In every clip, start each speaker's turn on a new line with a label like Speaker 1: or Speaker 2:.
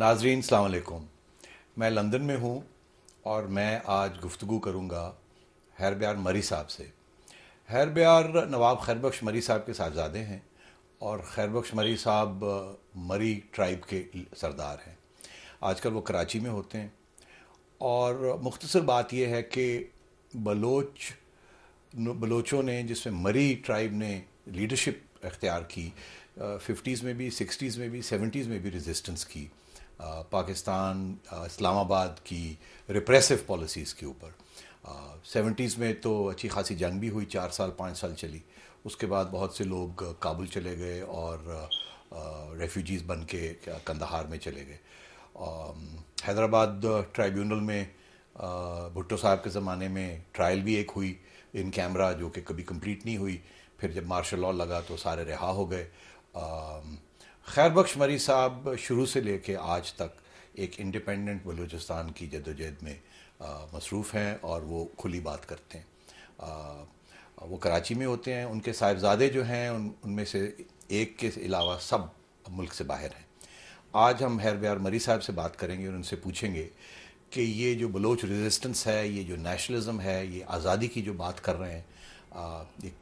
Speaker 1: नाजरीन अलैक्म मैं लंदन में हूँ और मैं आज गुफ्तु करूँगा हैरब्यार मरी साहब से हैरब्यार नवाब खैरबख्श मरी साहब के साहबजादे हैं और खैरबख्श मरी साहब मरी ट्राइब के सरदार हैं आजकल वो कराची में होते हैं और मुख्तर बात यह है कि बलोच बलोचों ने जिसमें मरी ट्राइब ने लीडरशिप इख्तियार की फिफ्टीज़ में भी सिक्सटीज़ में भी सेवेंटीज़ में भी रेजिस्टेंस की पाकिस्तान इस्लामाबाद की रिप्रेसिव पॉलिसीज़ के ऊपर सेवेंटीज़ में तो अच्छी खासी जंग भी हुई चार साल पाँच साल चली उसके बाद बहुत से लोग काबुल चले गए और रेफ्यूजीज़ बन के कंदहार में चले गए हैदराबाद ट्राइब्यूनल में भुट्टो साहब के ज़माने में ट्रायल भी एक हुई इन कैमरा जो कि कभी कंप्लीट नहीं हुई फिर जब मार्शल लॉ लगा तो सारे रिहा हो गए खैर बख्श मरी साहब शुरू से लेके आज तक एक इंडिपेंडेंट बलूचिस्तान की जदोजहद में मसरूफ़ हैं और वो खुली बात करते हैं आ, वो कराची में होते हैं उनके साहिबजादे जो हैं उन उनमें से एक के अलावा सब मुल्क से बाहर हैं आज हम हैर ब्यार मरी साहब से बात करेंगे और उनसे पूछेंगे कि ये जो बलोच रेजिस्टेंस है ये जो नेशनलिज़म है ये आज़ादी की जो बात कर रहे हैं आ, ये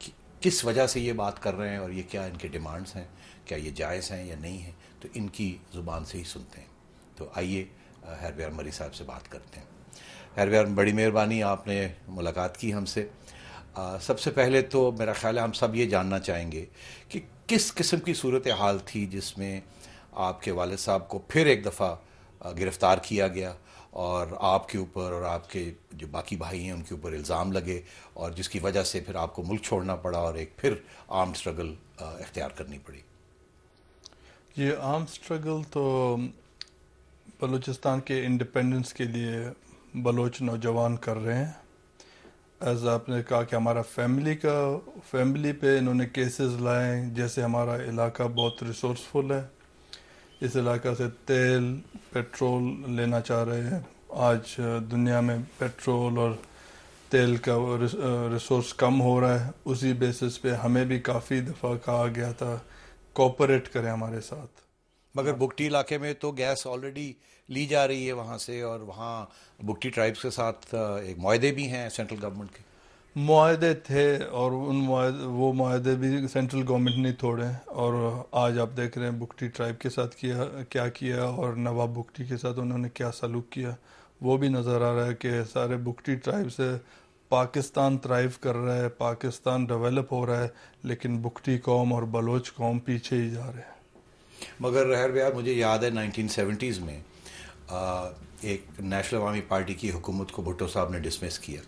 Speaker 1: किस वजह से ये बात कर रहे हैं और ये क्या इनके डिमांड्स हैं क्या ये जायज़ हैं या नहीं है तो इनकी ज़ुबान से ही सुनते हैं तो आइए हैरव्यार मरी साहब से बात करते हैं हैरव्यार बड़ी मेहरबानी आपने मुलाकात की हमसे सबसे पहले तो मेरा ख्याल है हम सब ये जानना चाहेंगे कि किस किस्म की सूरत हाल थी जिसमें आपके वालद साहब को फिर एक दफ़ा गिरफ़्तार किया गया और आपके ऊपर और आपके जो बाकी भाई हैं उनके ऊपर इल्ज़ाम लगे और जिसकी वजह से फिर आपको मुल्क छोड़ना पड़ा और एक फिर आर्म स्ट्रगल इख्तियार करनी पड़ी
Speaker 2: ये आर्म स्ट्रगल तो बलूचिस्तान के इंडिपेंडेंस के लिए बलोच नौजवान कर रहे हैं एज आपने कहा कि हमारा फैमिली का फैमिली पे इन्होंने केसेस लाए जैसे हमारा इलाका बहुत रिसोर्सफुल है इस इलाका से तेल पेट्रोल लेना चाह रहे हैं आज दुनिया में पेट्रोल और तेल का रिसोर्स कम हो रहा है उसी बेसिस पे हमें भी काफ़ी दफ़ा कहा गया था कोऑपरेट करें हमारे साथ
Speaker 1: मगर बुकटी इलाके में तो गैस ऑलरेडी ली जा रही है वहाँ से और वहाँ बुकटी ट्राइब्स के साथ एक माहदे भी हैं सेंट्रल गवर्नमेंट के
Speaker 2: माहे थे और उन वो माहे भी सेंट्रल गवर्नमेंट ने तोड़े और आज आप देख रहे हैं बुकटी ट्राइब के साथ किया क्या किया और नवाब बुकटी के साथ उन्होंने क्या सलूक किया वो भी नज़र आ रहा है कि सारे बुकटी ट्राइब से पाकिस्तान त्राइव कर रहा है पाकिस्तान डेवलप हो रहा है लेकिन बुकटी कौम और बलोच कौम पीछे ही जा रहे
Speaker 1: हैं मगर रहर यार मुझे याद है 1970s में आ, एक नेशनल आवामी पार्टी की हुकूमत को भुट्टो साहब ने डिसमिस किया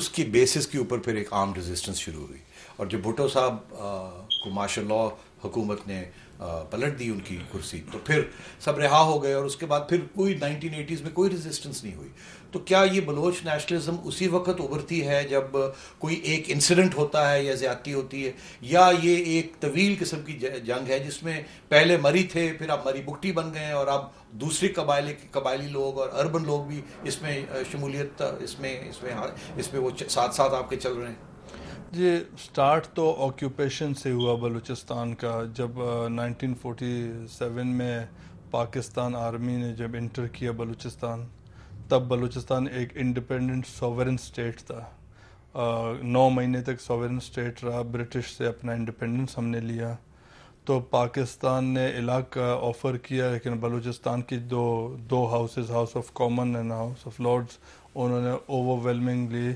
Speaker 1: उसकी बेसिस के ऊपर फिर एक आर्म रेजिस्टेंस शुरू हुई और जब भुटो साहब को मार्शल लॉ हुकूमत ने पलट दी उनकी कुर्सी तो फिर सब रिहा हो गए और उसके बाद फिर कोई नाइनटीन एटीज़ में कोई रेजिस्टेंस नहीं हुई तो क्या ये बलोच नेशनलिज्म उसी वक्त उभरती है जब कोई एक इंसिडेंट होता है या ज्यादती होती है या ये एक तवील किस्म की जंग है जिसमें पहले मरी थे फिर आप मरी बुकटी बन गए और अब दूसरे कबाइले कबायली लोग और अर्बन लोग भी इसमें शमूलियत इसमें इसमें इसमें वो साथ साथ आपके चल रहे हैं
Speaker 2: जी स्टार्ट तो ऑक्यूपेशन से हुआ बलूचिस्तान का जब uh, 1947 में पाकिस्तान आर्मी ने जब इंटर किया बलूचिस्तान तब बलूचिस्तान एक इंडिपेंडेंट सॉवरन स्टेट था uh, नौ महीने तक सॉवरन स्टेट रहा ब्रिटिश से अपना इंडिपेंडेंस हमने लिया तो पाकिस्तान ने इलाका ऑफ़र किया लेकिन बलूचिस्तान की दो दो houses house of common and house of lords उन्होंने ओवरवेलमिंगली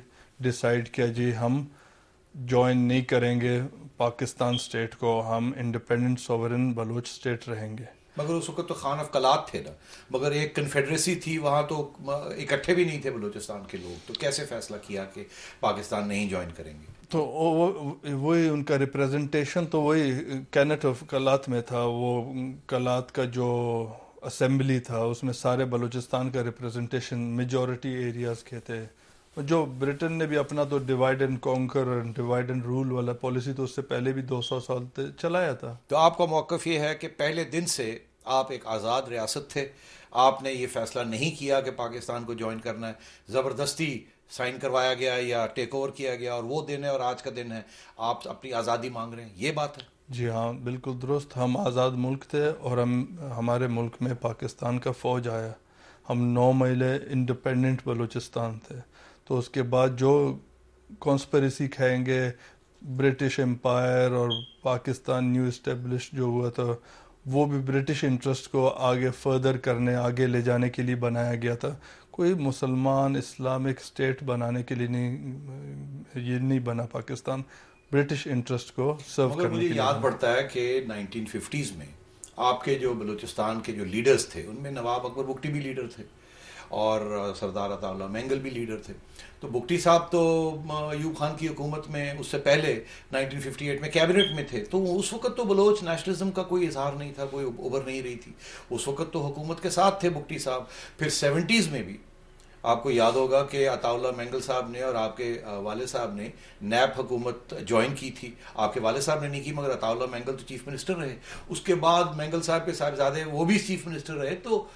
Speaker 2: डिसाइड किया जी हम ज्वाइन नहीं करेंगे पाकिस्तान स्टेट को हम इंडिपेंडेंट सोवरन बलोच स्टेट रहेंगे
Speaker 1: मगर उस वक्त तो खान कलात थे ना मगर एक कन्फेडरेसी थी वहाँ तो इकट्ठे भी नहीं थे बलूचिस्तान के लोग तो कैसे फैसला किया कि पाकिस्तान नहीं ज्वाइन करेंगे
Speaker 2: तो वही उनका रिप्रेजेंटेशन तो वही कैनेट ऑफ कलात में था वो कलात का जो असम्बली था उसमें सारे बलूचिस्तान का रिप्रेजेंटेशन मेजोरिटी एरियाज के थे जो ब्रिटेन ने भी अपना तो divide and conquer divide and rule वाला पॉलिसी तो उससे पहले भी 200 साल चलाया था
Speaker 1: तो आपका मौकफ ये है कि पहले दिन से आप एक आज़ाद रियासत थे आपने ये फैसला नहीं किया कि पाकिस्तान को ज्वाइन करना है ज़बरदस्ती साइन करवाया गया या टेक ओवर किया गया और वो दिन है और आज का दिन है आप अपनी आज़ादी मांग रहे हैं
Speaker 2: ये बात है जी हाँ बिल्कुल दुरुस्त हम आज़ाद मुल्क थे और हम हमारे मुल्क में पाकिस्तान का फ़ौज आया हम नौ महीने इंडिपेंडेंट बलूचिस्तान थे तो उसके बाद जो कॉन्स्परेसी खाएंगे ब्रिटिश एम्पायर और पाकिस्तान न्यू इस्टेब्लिश जो हुआ था वो भी ब्रिटिश इंटरेस्ट को आगे फर्दर करने आगे ले जाने के लिए बनाया गया था कोई मुसलमान इस्लामिक स्टेट बनाने के लिए नहीं ये नहीं बना पाकिस्तान ब्रिटिश इंटरेस्ट को सर्व करने मुझे के लिए याद
Speaker 1: पड़ता है कि 1950s में आपके जो बलूचिस्तान के जो लीडर्स थे उनमें नवाब अकबर बुकटी भी लीडर थे और सरदार अताउल्ला मैंगल भी लीडर थे तो बुगटी साहब तो यूब खान की हुकूमत में उससे पहले 1958 में कैबिनेट में थे तो उस वक्त तो बलोच नेशनलिज्म का कोई इजहार नहीं था कोई उभर नहीं रही थी उस वक्त तो हुकूमत के साथ थे बुगटी साहब फिर सेवेंटीज़ में भी आपको याद होगा कि अताउल्ला मैंगल साहब ने और आपके वाले साहब ने नैब हुकूमत ज्वाइन की थी आपके वाले साहब ने नहीं की मगर अताउल्ला मैंगल तो चीफ मिनिस्टर रहे उसके बाद मैंगल साहब के साहबजादे वो भी चीफ मिनिस्टर रहे तो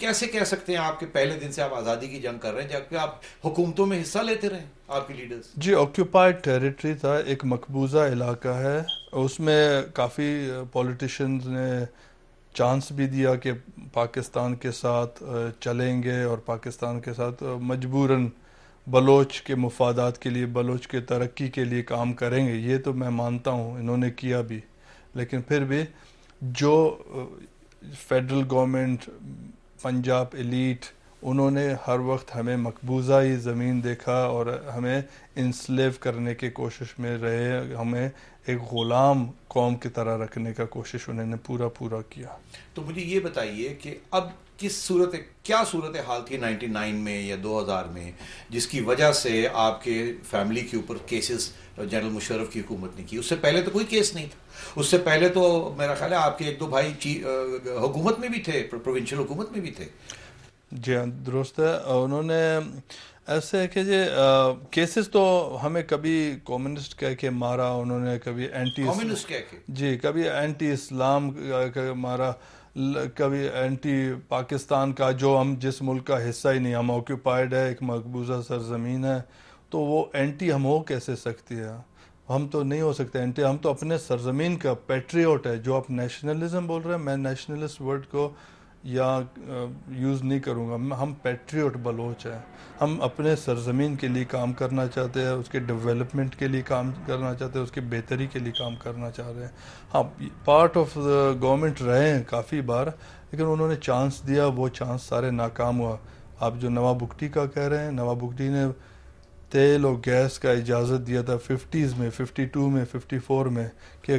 Speaker 1: कैसे कह सकते हैं आपके पहले दिन से आप आज़ादी की जंग कर रहे हैं जबकि आप हुकूमतों में हिस्सा लेते रहे आपके लीडर्स
Speaker 2: जी ऑक्यूपाइड टेरिटरी था एक मकबूजा इलाका है उसमें काफ़ी पॉलिटिशियंस ने चांस भी दिया कि पाकिस्तान के साथ चलेंगे और पाकिस्तान के साथ मजबूरन बलोच के मफादात के लिए बलोच के तरक्की के लिए काम करेंगे ये तो मैं मानता हूँ इन्होंने किया भी लेकिन फिर भी जो फेडरल गवर्नमेंट पंजाब एलीट उन्होंने हर वक्त हमें मकबूजा ही ज़मीन देखा और हमें इंस्लेव करने की कोशिश में रहे हमें एक ग़ुलाम कौम की तरह रखने का कोशिश उन्होंने पूरा पूरा किया
Speaker 1: तो मुझे ये बताइए कि अब किस सूरत क्या सूरत हाल थी 99 में या 2000 में जिसकी वजह से आपके फैमिली के ऊपर केसेस जनरल मुशरफ की हुकूमत ने की उससे पहले तो कोई केस नहीं था उससे पहले तो मेरा ख्याल है आपके एक दो भाई हुकूमत में भी थे प्रोविंशियल हुकूमत में भी थे
Speaker 2: जी हाँ दुरुस्त है उन्होंने ऐसे है कि जी केसेस तो हमें कभी कम्युनिस्ट कह के मारा उन्होंने कभी एंटी कम्युनिस्ट कह के जी कभी एंटी इस्लाम मारा कभी एंटी पाकिस्तान का जो हम जिस मुल्क का हिस्सा ही नहीं हम ऑक्यूपाइड है एक मकबूजा सरजमीन है तो वो एंटी हम हो कैसे सकती है हम तो नहीं हो सकते एंटी हम तो अपने सरजमीन का पेट्रियोट है जो आप नेशनलिज्म बोल रहे हैं मैं नेशनलिस्ट वर्ड को या यूज़ नहीं करूँगा हम पेट्रियट बलोच हैं हम अपने सरजमीन के लिए काम करना चाहते हैं उसके डेवलपमेंट के लिए काम करना चाहते हैं उसकी बेहतरी के लिए काम करना चाह रहे हैं हाँ पार्ट ऑफ द गवर्नमेंट रहे हैं काफ़ी बार लेकिन उन्होंने चांस दिया वो चांस सारे नाकाम हुआ आप जो नवाब बुगटी का कह रहे हैं नवाब बुगटी ने तेल और गैस का इजाज़त दिया था फिफ्टीज़ में फिफ्टी टू में फिफ्टी फोर में कि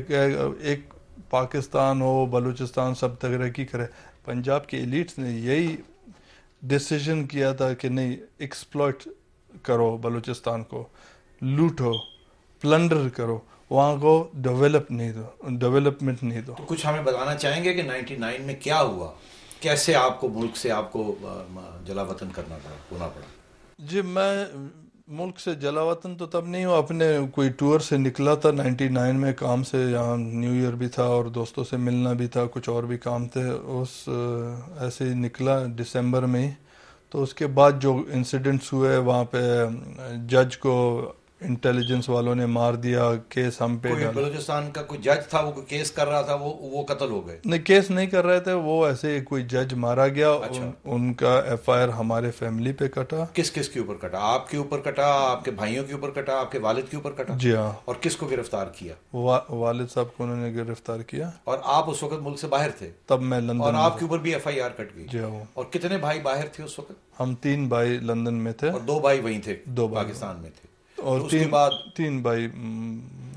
Speaker 2: एक पाकिस्तान हो बलूचिस्तान सब तरक्की करे पंजाब के एलिट्स ने यही डिसीजन किया था कि नहीं एक्सप्लॉयट करो बलूचिस्तान को लूटो प्लंडर करो वहाँ को डेवलप नहीं दो डेवलपमेंट नहीं दो तो
Speaker 1: कुछ हमें बताना चाहेंगे कि 99 में क्या हुआ कैसे आपको मुल्क से आपको जला वतन करना पड़ा होना पड़ा
Speaker 2: जी मैं मुल्क से जला वतन तो तब नहीं हुआ अपने कोई टूर से निकला था 99 में काम से यहाँ न्यू ईयर भी था और दोस्तों से मिलना भी था कुछ और भी काम थे उस ऐसे ही निकला दिसंबर में ही तो उसके बाद जो इंसिडेंट्स हुए वहाँ पे जज को इंटेलिजेंस वालों ने मार दिया केस हम पे कोई
Speaker 1: बलूचिस्तान का कोई जज था वो केस कर रहा था वो वो कत्ल हो गए
Speaker 2: नहीं केस नहीं कर रहे थे वो ऐसे कोई जज मारा गया अच्छा। उन, उनका एफआईआर हमारे फैमिली पे कटा किस किस के ऊपर कटा आपके ऊपर कटा आपके
Speaker 1: भाइयों के ऊपर कटा आपके वालिद के ऊपर कटा जी हाँ और किसको गिरफ्तार किया
Speaker 2: वा, वालिद साहब को उन्होंने गिरफ्तार किया
Speaker 1: और आप उस वक्त मुल्क से बाहर थे
Speaker 2: तब मैं लंदन और आपके
Speaker 1: ऊपर भी एफ आई आर कट गई जी हाँ और कितने भाई बाहर थे उस वक्त
Speaker 2: हम तीन भाई लंदन में थे और दो भाई वहीं थे दो पाकिस्तान में थे और तो तीन बाद तीन भाई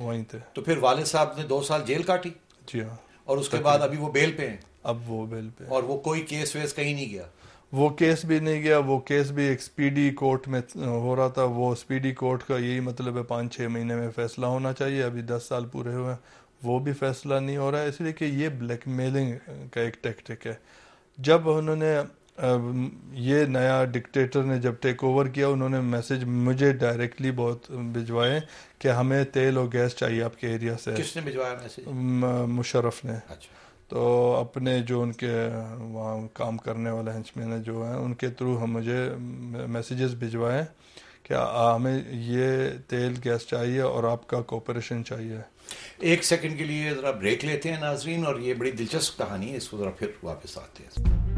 Speaker 2: वहीं थे तो
Speaker 1: फिर वाले साहब ने दो साल जेल
Speaker 2: काटी जी हाँ और उसके बाद अभी
Speaker 1: वो बेल पे हैं
Speaker 2: अब वो बेल पे
Speaker 1: और वो कोई केस वेस कहीं नहीं गया
Speaker 2: वो केस भी नहीं गया वो केस भी एक स्पीडी कोर्ट में हो रहा था वो स्पीडी कोर्ट का यही मतलब है पाँच छः महीने में फैसला होना चाहिए अभी दस साल पूरे हुए हैं वो भी फैसला नहीं हो रहा है इसलिए कि ये ब्लैक का एक टेक्टिक है जब उन्होंने ये नया डिक्टेटर ने जब टेक ओवर किया उन्होंने मैसेज मुझे डायरेक्टली बहुत भिजवाए कि हमें तेल और गैस चाहिए आपके एरिया से किसने भिजवाया मैसेज मुशरफ ने अच्छा तो अपने जो उनके वहाँ काम करने वाले हंचमैन जो हैं उनके थ्रू हम मुझे मैसेजेस भिजवाएं कि हमें ये तेल गैस चाहिए और आपका कोऑपरेशन चाहिए एक सेकंड के लिए ज़रा
Speaker 1: ब्रेक लेते हैं नाजरीन और ये बड़ी दिलचस्प कहानी है इसको ज़रा फिर वापस आते हैं